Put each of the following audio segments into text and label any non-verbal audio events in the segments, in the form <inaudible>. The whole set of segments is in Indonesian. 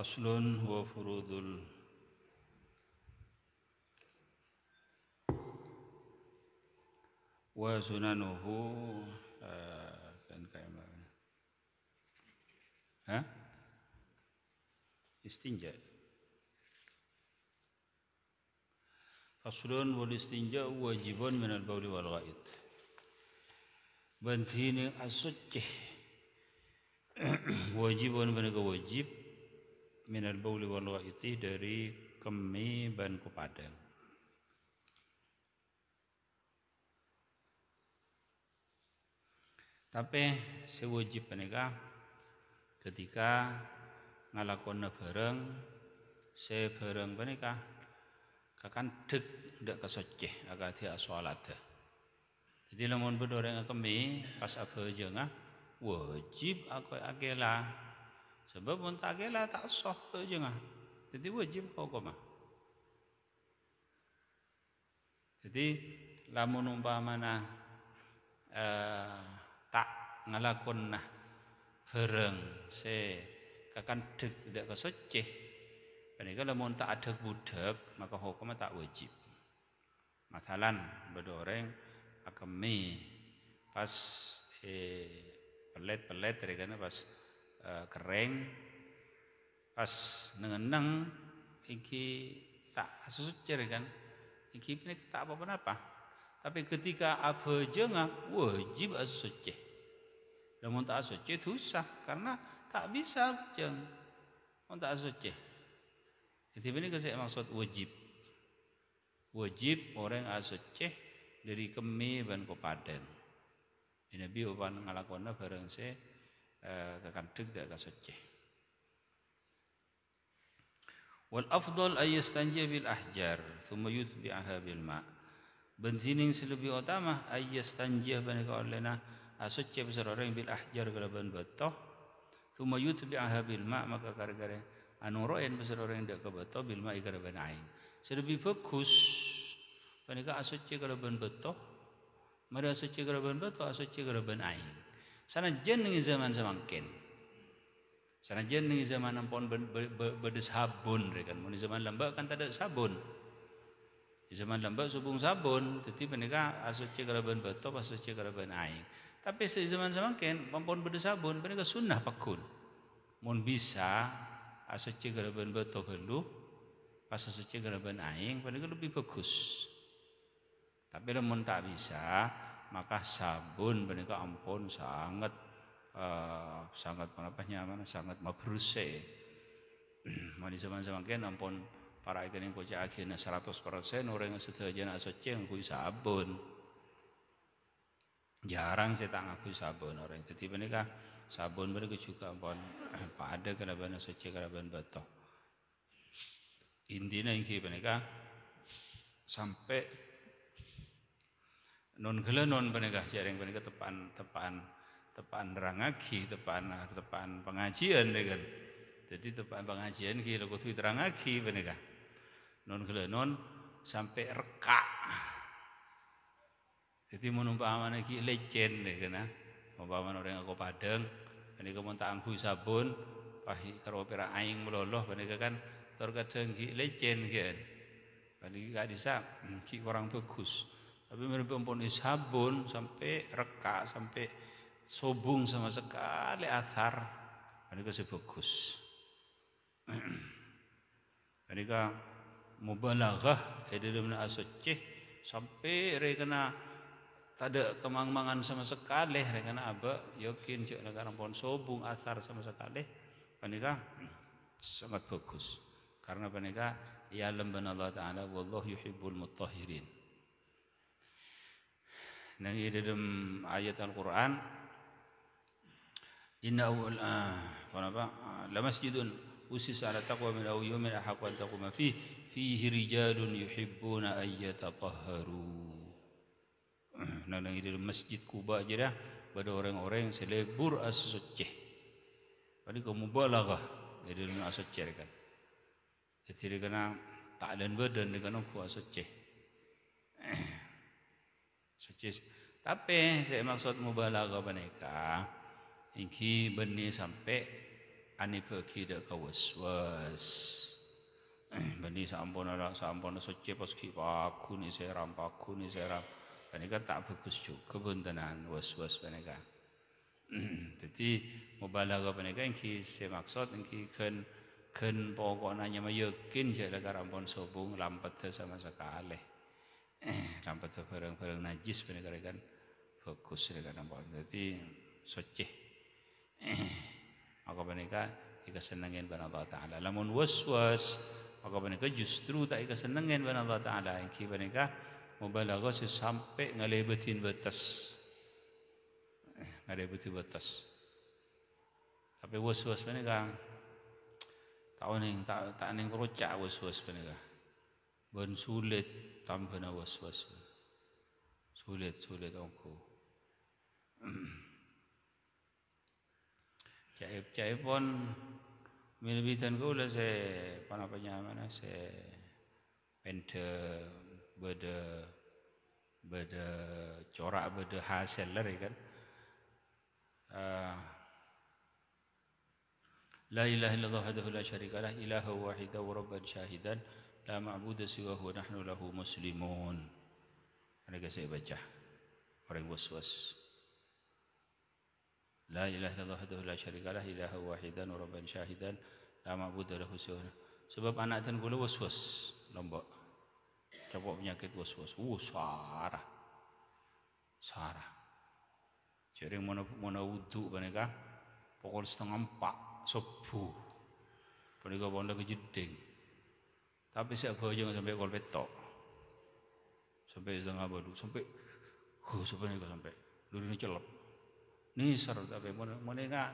Faslun wa furudul wa sunanuhu dan kayak Hah? Istinja. Faslun wal istinja wajibun min al bauli wal ghaid. Bantini asucih wajibun min wajib minal bauli wal waiti dari kemi Banku Padang. Tapi sewajib menikah ketika ngalakon bareng sebareng bareng menikah kakan dek ndak kesoceh agak dia sholat jadi lamun bedoreng kemi pas aku jengah wajib aku akela Sebab muntakilah tak sah tu jengah. Jadi wajib kau koma. Jadi lamun umpamana eh, tak ngalakon nah kereng se kakan dek dak kesoceh. Kalau lamun tak ada budak maka hukum tak wajib. Masalan bedoreng akemi pas eh, pelet-pelet regana pas uh, eh, kering pas nengeneng iki tak asucir kan iki ini kita apa-apa tapi ketika apa jengah wajib asucir namun tak itu susah karena tak bisa jeng tak asucir jadi ini emang maksud wajib wajib orang asucir dari kemi dan kepaden ini bi upan ngalakona bareng saya ka kam tëgg aka socce wal afdol ay yastanja bil ahjar thumma yutbi'aha bil ma benzining selebih utama ay yastanja banika olena asocce ah, besar orang bil ahjar kalaban batoh thumma yutbi'aha bil ma maka gara-gara anu roen besar orang tidak kabatoh bil ma ikara banaing selebih bagus banika asocce ah, kalaban batoh mari asocce kalaban batoh asocce ben ah, aing Sana dengan zaman samangkin Sana dengan zaman ampon berde sabun rekan muni zaman lamba kan tada sabun zaman lamba subung sabun tetapi mereka asuci karaban betop asuci karaban air tapi di zaman samangkin ampon berde sabun mereka sunnah pakun mun bisa asuci karaban betop helu pas asuci karaban air mereka lebih bagus tapi lamun tak bisa maka sabun menika ampun sangat uh, sangat menapa nyaman sangat mabruse <clears throat> mani zaman zaman kene ampun para ikan yang kucing akhirnya 100 persen orang yang sedaya nak kui sabun jarang saya tak ngakui sabun orang jadi menikah sabun mereka juga ampun <clears throat> pada kerabatnya suci kerabat batoh intinya ini menikah sampai non gele non jaring panikah tepaan tepaan tepaan rangaki tepaan ah, tepaan pengajian deh ya kan jadi tepaan pengajian ki lagu tuh terangaki panikah non gele sampai reka jadi menumpaman ki lecen ya kan, ah kan umpaman orang aku padeng panikah mau angku sabun pahi karo pira aing meloloh panikah kan terkadang ki lecen ya kan panikah gak bisa hmm, ki orang bagus tapi pun ishabun sampai reka sampai sobung sama sekali athar. Mereka sebagus. <clears throat> Mereka mubalaghah edamna asocih sampai rekena tak ada kemang sama sekali rekena aba yakin cek negara pon sobung athar sama sekali panika sangat bagus karena panika ya lembana Allah taala wallahu yuhibbul mutahhirin Nah, iya, di dalam ayat Al-Quran, Inna awal, ah, kenapa? Ah, la masjidun usis ala taqwa min awal yawmin ahaq wa taqwa fih, fihi rijalun yuhibbuna ayyatataharu. Nah, di dalam masjid Kuba aja dah, pada orang-orang yang selebur as-sucih. Pada kamu balaghah, di dalam as kan. Jadi, kena tak dan badan, dia kena kuasa ceh. Suci. Tapi saya maksud balaga mereka. Ini benih sampai ani pergi dek ke was was. Eh, benih sampun ada sampun suci pas ki paku ni saya ram paku saya ram. Mereka tak bagus juga kebuntanan was was mereka. <clears throat> Jadi balaga mereka ini saya maksud ini kan ken pokoknya nanya mayokin je lah sobung lampet sama sekali. eh, rampet barang-barang najis benar kan fokus dengan nampak jadi suci eh, maka mereka ika senengin bana Allah Ta'ala lamun was-was maka mereka justru tak ika senengin bana Allah Ta'ala kira mereka mubalaghah sampai ngalebetin batas eh, ngalebetin batas tapi was-was mereka tahun yang tak tak ning was-was mereka Bon sulit tambah was-was. Sulit, sulit engko. jaib pon pun milibitan lah se panapanya mana se pente beda beda corak beda hasil lari kan. Uh, ah, la ilaha illallah wahdahu la syarikalah ilaha wahidahu rabban syahidan la ma'budu siwahu nahnu lahu muslimun ada saya baca orang was-was La ilaha illallah wahdahu la syarikalah ilaha wahidan wa rabban syahidan la ma'budu lahu siwahu. Sebab anak tan kula was-was lombok. Capok penyakit was-was. Uh sarah. Sarah. Jadi mana mana wudu panika pukul setengah empat subuh. Panika bondo kejeding. Tapi saya goyong sampai kol to, Sampai setengah badu, sampai huh sampai niku sampai dulu ini celok. Nisar tapi mau mau nengak,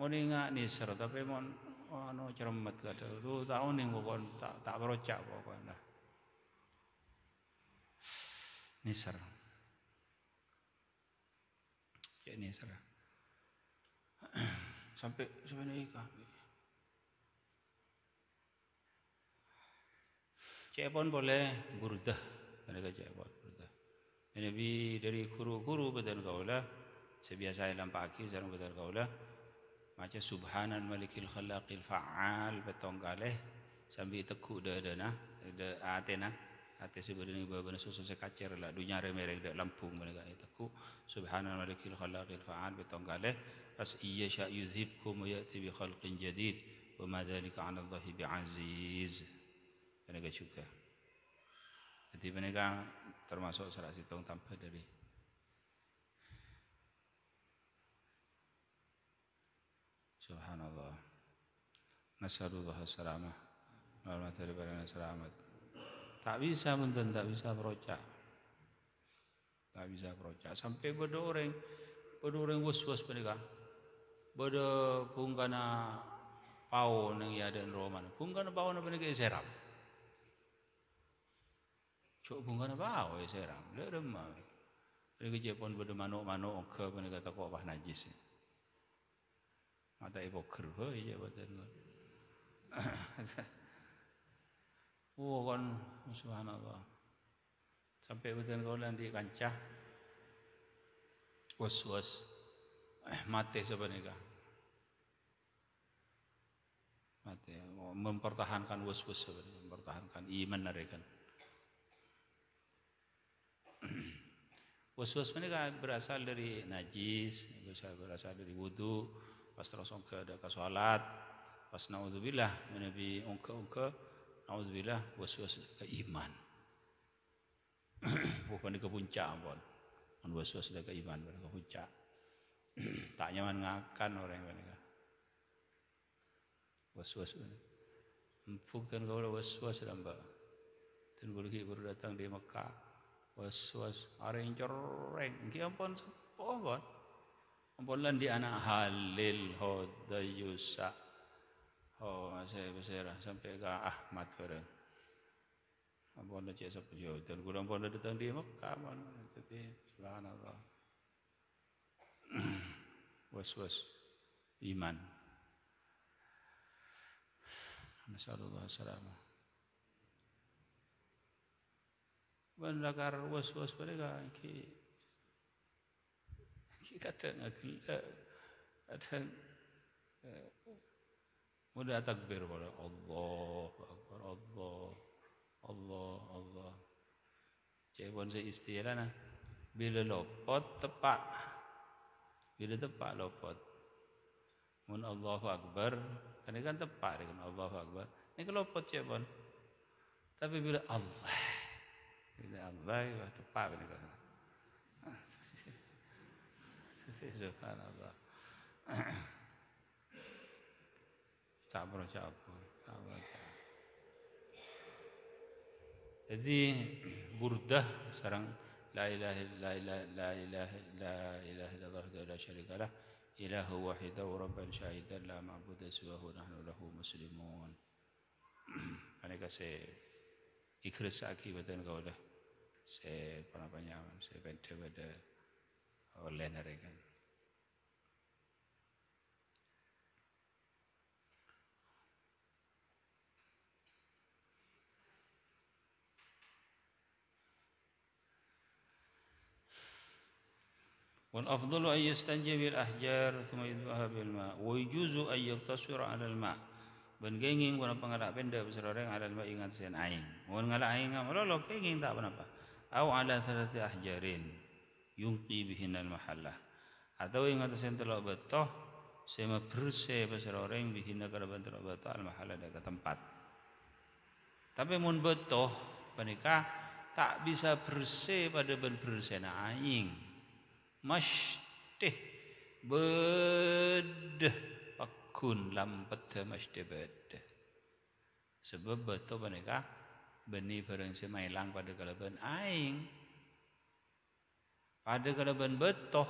mau nengak nisar tapi mau anu cermat kada. Lu tahun ning pokon tak tak berocak pokon dah. Nisar. Cek nisar. <clears throat> sampai sampai nikah. Cepon boleh burdah. Mereka cepon burdah. Nabi dari guru-guru betul kaulah. Sebiasa dalam pagi sekarang betul kaulah. Macam subhanan malikil khalaqil fa'al betong kaleh sambil tekuk dadana da nah, atena ate sebenarnya babana susu sekacir lah dunia remerek dak lampung mereka tekuk subhanal malikil khalaqil fa'al betong kaleh as iya sya yudhibkum wa ya'ti bi khalqin jadid wa ma dzalika 'ala Allah tenaga juga jadi mereka termasuk serak situng tambah dari subhanallah nasalullah salamah Normat daripada selamat tak bisa menten tak bisa berocak tak bisa berocak sampai berdoreng berdoreng was was mereka berde pungkana pau neng ya dan roman pungkana pau neng mereka serap Cuk bungan apa ah, awe serang. Lerem mah. Ini kerja pun benda manuk-manuk ke pun kata kok <coughs> wah najis. Mata ibu kerba je badan kan. Oh kan subhanallah. Sampai badan kau nanti kancah. Was-was. Eh, mati sebenarnya. Mati. Mempertahankan was-was sebenarnya. Mempertahankan iman kan Was-was <clears throat> ini kan berasal dari najis, berasal dari wudhu, pas terus ke dekat salat, pas naudzubillah menabi ungka-ungka, naudzubillah was-was ke iman. Bukan ke puncak ambon kan was-was ke iman, bukan ke puncak. <clears throat> tak nyaman ngakan orang mereka. Was-was ini. Empuk dan kau was-was lamba. Dan baru datang di Mekah was was areng coreng ki ampun apa ampun lan di anak Halil Hodayusa oh saya besar sampai ke Ahmad bareng ampun lan cek sapa yo dan kurang ampun datang di Mekah man tapi subhanallah <clears throat> was was iman Nasallallahu alaihi wan lakar was-was mereka ki ki kadang agel kadang mudah takbir pada Allah Akbar Allah Allah Allah cebon se istilah nah bila lopot tepak bila tepak lopot mun Allahu Akbar kan ini kan tepak kan Allahu Akbar ini kelopot cebon tapi bila Allah Lillahi wa tepat ni kata. Subhanallah. Cabur cabur, cabur cabur. Jadi burdah sarang la ilaha la ilaha la ilaha la ilaha illallah wa la syarika lah ilahu wahidahu rabban syahidan la ma'budu siwahu nahnu lahu muslimun. Terima <clears throat> kasih ikhlas aki badan kau dah se apa namanya se pente pada lener kan Wal afdhalu ayyastanji bil ahjar thumma yadhbaha bil ma' wa ben kenging pun ada benda bersorang ada lima ingat sian aing mun ngalak aing ngam lo kenging tak apa apa au ala salati ahjarin yungqi bihinal mahallah atau ingat sen telo betoh sema berse bersorang kada karaban telok betoh al mahallah ke tempat tapi mun betoh panikah tak bisa berse pada ben na aing masytih bedah kun lampet masjid beda. Sebab betul mereka beni bareng si lang pada kalaban aing. Pada kalaban betoh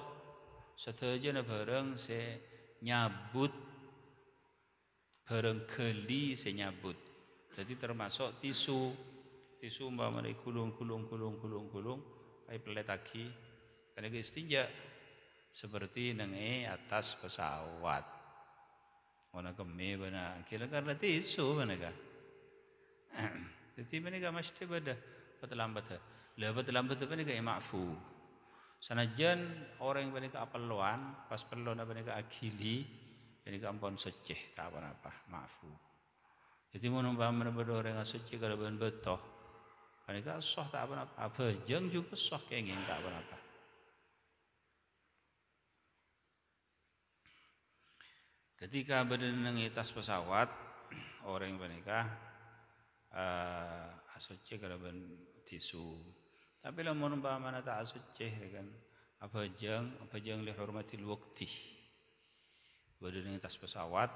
setuju na bareng se nyabut bareng keli se nyabut. Jadi termasuk tisu tisu mbak mana kulung kulung kulung kulung kulung kayak peletaki karena istinja seperti nengi atas pesawat Wana ka me bana kila ka rati isu bana ka. Tati bana ka mashti bada batalambat ha. Le batalambat bana ka imafu. Sana jen orang bana ka apaluan pas perluan bana ka akili bana ka ampon seceh ta apa apa fu, Jadi mau numpah mana bodoh orang yang suci kalau benar betoh, mereka sah tak apa apa, jeng juga sah kengin tak apa apa. Ketika berdenangi tas pesawat, orang yang bernikah uh, eh, asuce karaban tisu. Tapi lamun mana tak asoce kan apa jang apa jang li hurmatil waqti. Berdenangi tas pesawat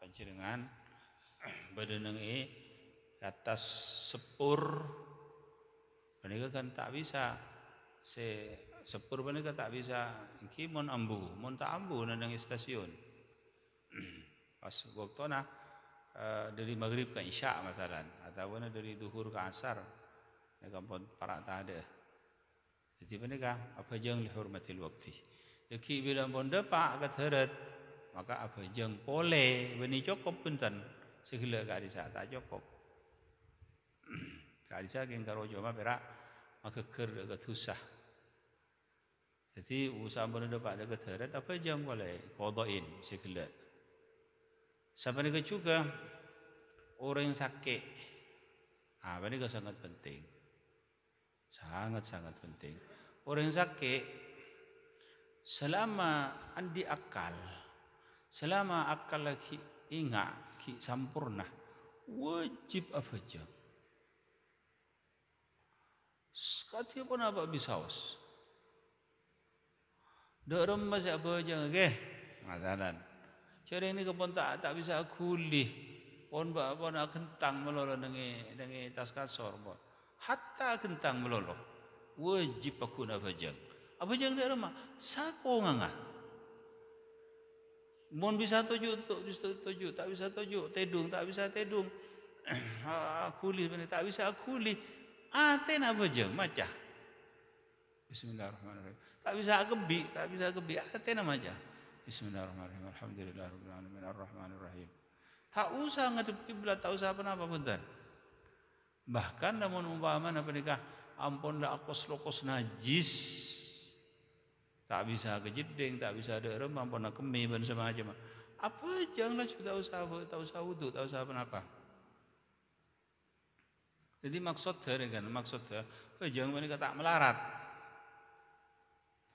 panjenengan <clears throat> berdenangi atas sepur menika kan tak bisa se sepur menika tak bisa Kimon ambu mon tak ambu nang stasiun pas waktu nah uh, eh, dari maghrib ke isya matalan atau dari duhur ke asar ya kampun para tade jadi mereka apa jeng dihormati waktu Jadi bila pun depak keteret maka apa jeng pole beni cukup punten segila ke adisa tak cukup ke adisa geng karo mah berak maka ker dekat susah jadi usaha pun depak dekat keteret apa jeng boleh kodoin segila Sama ni juga orang yang sakit. Ah, apa ini sangat penting. Sangat-sangat penting. Orang yang sakit selama andi akal, selama akal lagi ingat, lagi sempurna, wajib apa saja. Sekatnya pun apa bisa was. Dorong masih apa saja, okay? Masalah. Cari ini kepon tak tak bisa kulih. Pon ba pon kentang melolo nengi nengi tas kasor Hatta kentang melolo. Wajib aku nafajang. Apa jang dia rumah? Sako nganga. Mon bisa tujuh, tujuh, tuju tak bisa tuju tedung, tak bisa tedung. kulih <clears throat> mana tak bisa kulih. Aten apa jang macah. Bismillahirrahmanirrahim. Tak bisa kebi, tak bisa kebi. Aten macah. Bismillahirrahmanirrahim. Alhamdulillahirrahmanirrahim. Ar-Rahmanirrahim. Tak usah ngadep kiblat, tak usah apa-apa punten. Bahkan namun umpama apa nikah, ampun akos lokos najis. Tak bisa kejeding, tak bisa ada rem, ampun nak kemi ban sama Apa janganlah tak usah tak usah wudhu, tak usah apa-apa. Jadi maksudnya kan maksudnya, eh, jangan mereka tak melarat.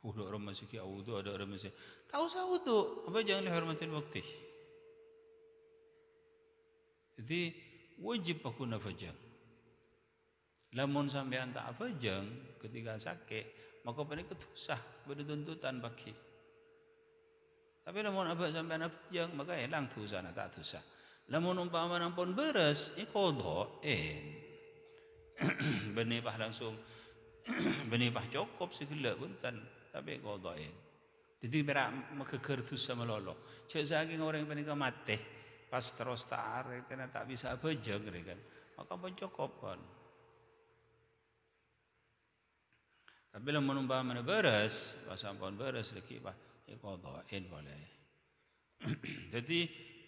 Udah orang masih ki ya wudu ada orang masih. tau usah wudu, apa jangan dihormatin waktu. Jadi wajib aku nafajang. Lamun sampean tak jang ketika sakit, maka panik ketusah tuntutan bagi. Tapi lamun apa sampean afajang, maka hilang tusah nah, tak tusah. Lamun umpama nampun beres, eh ya Benih <clears throat> Benipah langsung <clears throat> benipah cukup segala buntan. tapi kodoin. Jadi mereka mengeger tu sama lolo. Cek saking orang yang menikah mati, pas terus tak tarik, kena tak bisa bejeng, kan? maka pencokopan. Tapi kalau menumpah mana beres, pas sampun beres, lagi pak, ya kodoin boleh. <clears throat> Jadi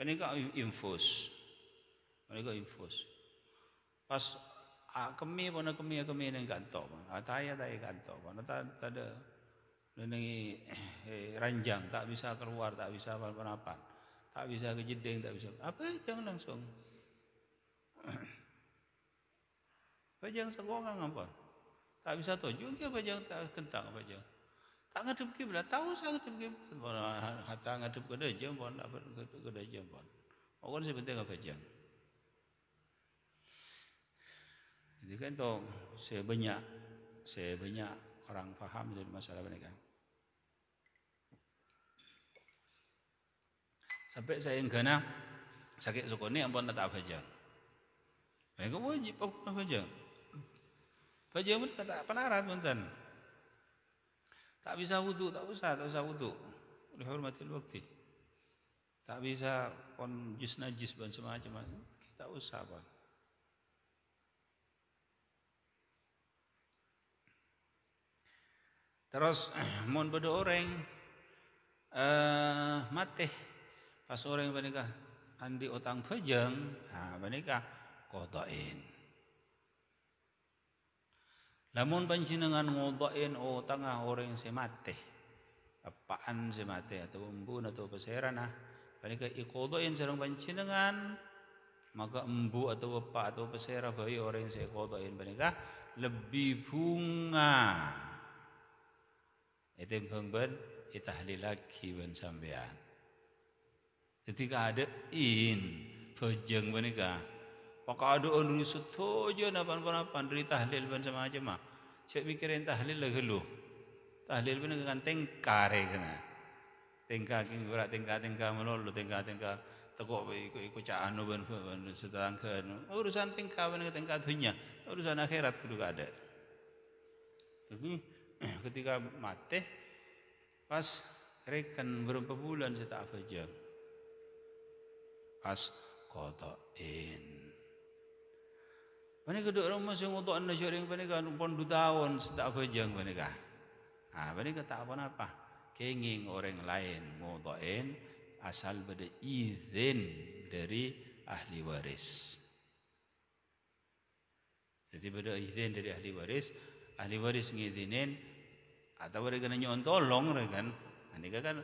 mereka infus, mereka infus. Pas ah, kemih pun kemih lah, kemih yang kantor, ataya ah, ataya kantor, ataya tak ada. Lenengi eh, ranjang, tak bisa keluar, tak bisa apa-apa. Tak bisa kejeding, tak bisa. Apa jangan langsung. Pajang <coughs> segongang apa? Tak bisa tunjuk ke pajang tak kentang pajang. Tak ngadep kiblat, tahu saya ngadep kiblat. Kata ah, ngadep ke dajem pun, apa ke dajam pun. Mungkin sebentar apa pajang. Jadi kan tuh sebanyak sebanyak orang paham dari masalah kan. Sampai saya enggana sakit ni ampun tak fajar. kau wajib aku fajar. Fajar pun tak penarat punten. Tak bisa wudu, tak usah, tak usah wudu. Oleh waktu. Tak bisa kon jis najis dan semacam Kita usah apa. Terus <clears throat> mohon pada orang uh, eh, mateh pas orang yang menikah andi utang pejeng nah menikah kodoin lamun panjenengan ngodoin o oh, tengah orang yang semate apaan semate atau embun atau peseran nah, menikah ikodoin sareng panjenengan maka embu atau bapak atau pesera bayi orang yang saya kodoin menikah lebih bunga itu yang ben lagi ben sampean ketika ada in pejeng pokok pakado ulun setuju napan panapan dari tahlil ban sama aja mah saya mikirin tahlil lah lu, tahlil ban kan tengkare kena tengka king berat tengka tengkar, melolu tengka tengkar, tekok ikut ikut caan ban ban sedangkan anu. urusan tengka ban tengkar dunia urusan akhirat kudu ada tapi <clears throat> ketika mati pas rekan berapa bulan saya tak apa kedua orang masih ngutuk yang untuk nasyuring panika anu pun dua tahun sedak kejeng kah. ah panika tak apa-apa kenging orang lain ngotoin asal beda izin dari ahli waris jadi beda izin dari ahli waris ahli waris ngizinin atau mereka nyontolong kan mereka nah, kan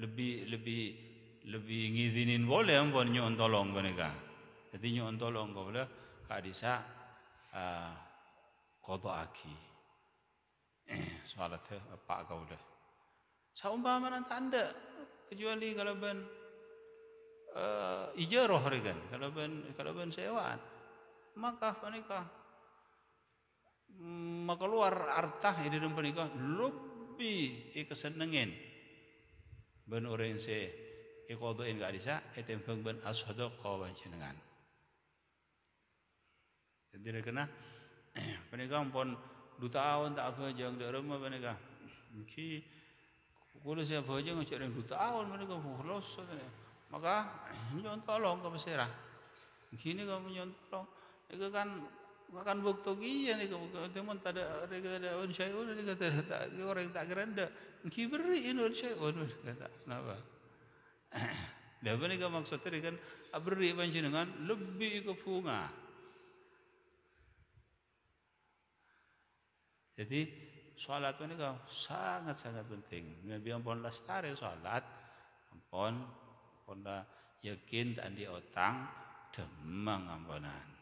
lebih lebih lebih ngizinin boleh ampun nyuwun tolong boneka Jadi nyuwun tolong kau boleh kadisa uh, eh, kodo aki. soalnya apa kau boleh. Saumpama nanti anda kecuali kalau ben uh, eh, ijarah regan, kalau ben kalau ben sewaan, maka menikah maka mm, luar artah di dalam pernikah lebih kesenengin ben orang saya ikodoin gak bisa etempeng ben ashodo kawan jenengan jadi kena penikah <clears throat> pun duta awan tak apa jang di rumah penikah ki kulo siapa aja ngajarin duta awan mereka bolos maka <clears throat> nyon tolong ke pesera kini kamu nyon tolong itu kan makan bukti kia nih teman tada mereka ada unsyaiun mereka tak orang tak gerenda ki beri unsyaiun mereka tak kenapa <coughs> Dah menika maksud tadi kan abri panjenengan lebih ke bunga. Jadi salat menika sangat-sangat penting. Nabi ampun lestari salat ampun ampun yakin tadi otang demang ampunan.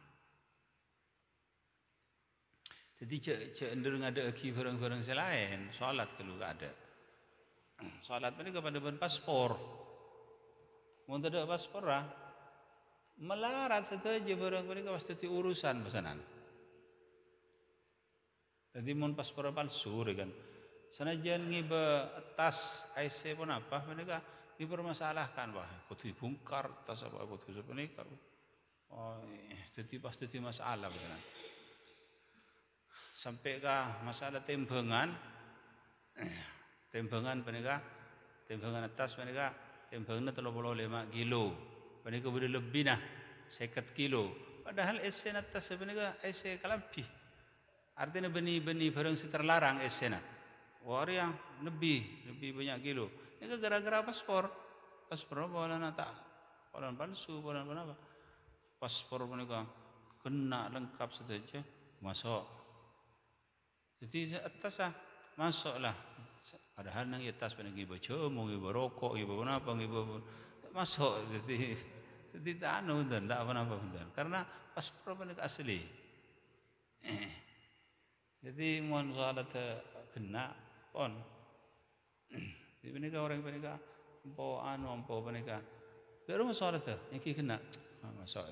Jadi cenderung ada lagi barang-barang selain sholat kalau ada. Salat <coughs> menika pada paspor. Mau Muntada paspora melarat saja barang mereka pasti urusan pesanan. Jadi mau paspora palsu kan. Sanajan ngiba tas IC pun apa mereka dipermasalahkan wah kudu dibongkar tas apa kudu menika. Oh, jadi eh, pasti di masalah pesanan. Sampai ke masalah tembengan <clears throat> tembengan mereka tembengan atas mereka kembangnya telur puluh lima kilo pani ku beri lebih nah sekat kilo padahal esena tas sebenarnya ese kalampi artinya benih-benih barang si terlarang esena war yang lebih lebih banyak kilo ini gara-gara paspor paspor apa orang tak orang palsu orang apa paspor mereka kena lengkap saja masuk jadi atasah masuklah Padahal nang ya tas pengen ibu cemu, ibu rokok, ibu apa, ibu masuk. Jadi jadi anu dan tidak apa apa dan karena paspor mereka asli. Eh. Jadi mohon salat kena pon. Jadi mereka orang mereka ampo anu ampo mereka. Dari rumah salat yang kiki kena ah, masuk.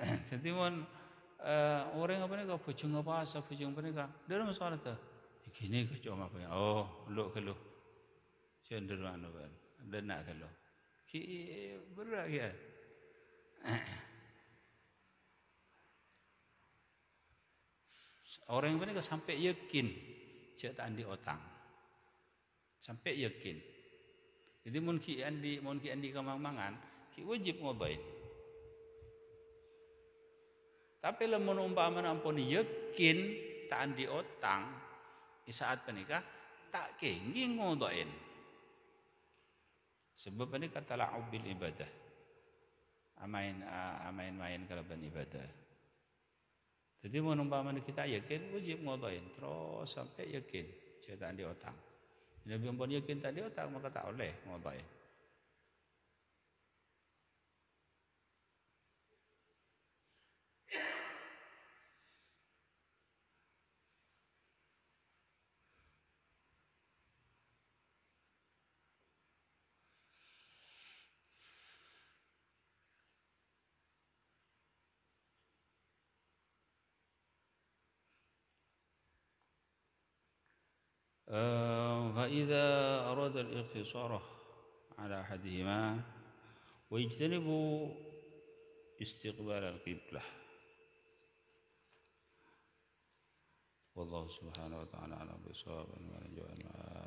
Eh, jadi mohon eh, orang apa mereka pucung apa asa pucung mereka dari rumah salat Begini ke cuma apa ya? Oh, lu keluh. Cenderung anu kan. Denak keluh. Ki berat ya. Orang yang benar sampai yakin cek tak andi otang. Sampai yakin. Jadi mungkin andi mungkin ki andi kemang-mangan, ki wajib ngobain. Tapi lamun umpama ampun yakin tak andi otang, saat penikah tak kenging ngodoin. Sebab ini kata la'ubil ibadah. Amain amain main kalaban ibadah. Jadi mana kita yakin wajib ngodoin terus sampai yakin cerita di otak. Bila pun yakin tadi otak maka tak oleh ngodoin. فإذا أراد الاقتصار على أحدهما ويجتنب استقبال القبلة والله سبحانه وتعالى على بصواب المنجو المعاد